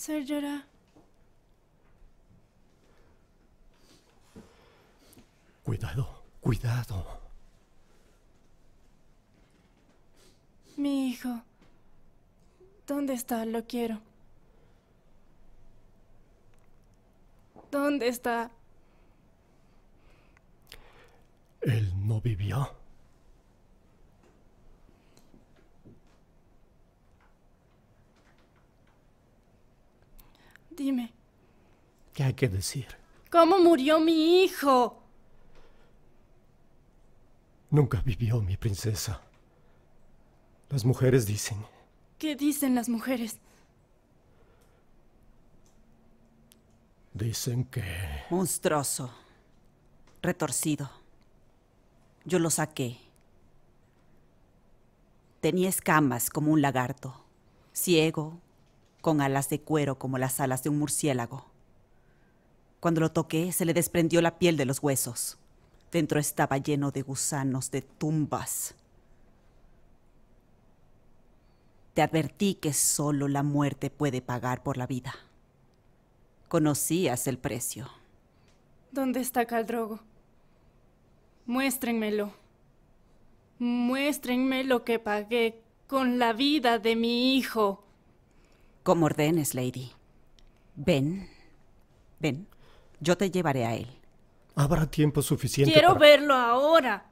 Sir Cuidado, cuidado. Mi hijo. ¿Dónde está? Lo quiero. ¿Dónde está? Él no vivió. Dime. ¿Qué hay que decir? ¿Cómo murió mi hijo? Nunca vivió mi princesa. Las mujeres dicen. ¿Qué dicen las mujeres? Dicen que... Monstruoso. Retorcido. Yo lo saqué. Tenía escamas como un lagarto. Ciego, con alas de cuero como las alas de un murciélago. Cuando lo toqué se le desprendió la piel de los huesos. Dentro estaba lleno de gusanos, de tumbas. Te advertí que solo la muerte puede pagar por la vida. Conocías el precio. ¿Dónde está Caldrogo? Muéstrenmelo. Muéstrenme lo que pagué con la vida de mi hijo. Como ordenes, Lady. Ven, ven. Yo te llevaré a él. Habrá tiempo suficiente. Quiero verlo ahora.